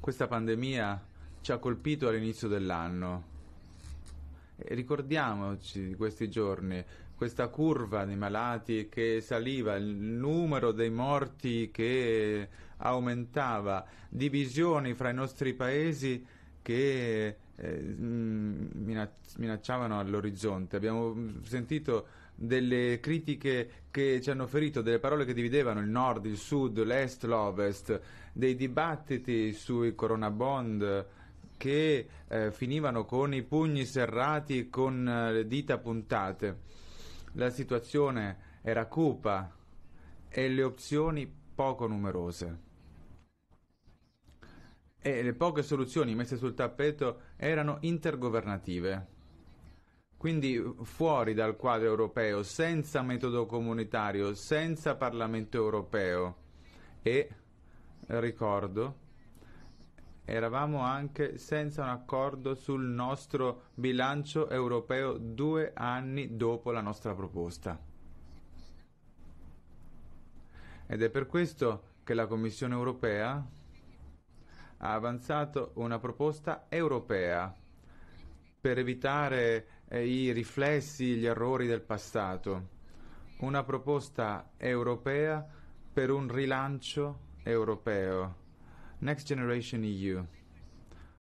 Questa pandemia ci ha colpito all'inizio dell'anno. E ricordiamoci di questi giorni, questa curva di malati che saliva, il numero dei morti che aumentava, divisioni fra i nostri paesi che eh, mh, minacciavano all'orizzonte. Abbiamo mm, sentito delle critiche che ci hanno ferito, delle parole che dividevano il nord, il sud, l'est, l'ovest, dei dibattiti sui coronabond che eh, finivano con i pugni serrati e con eh, le dita puntate. La situazione era cupa e le opzioni poco numerose e le poche soluzioni messe sul tappeto erano intergovernative. Quindi fuori dal quadro europeo, senza metodo comunitario, senza Parlamento europeo e, ricordo, eravamo anche senza un accordo sul nostro bilancio europeo due anni dopo la nostra proposta. Ed è per questo che la Commissione europea ha avanzato una proposta europea per evitare eh, i riflessi, gli errori del passato, una proposta europea per un rilancio europeo, Next Generation EU.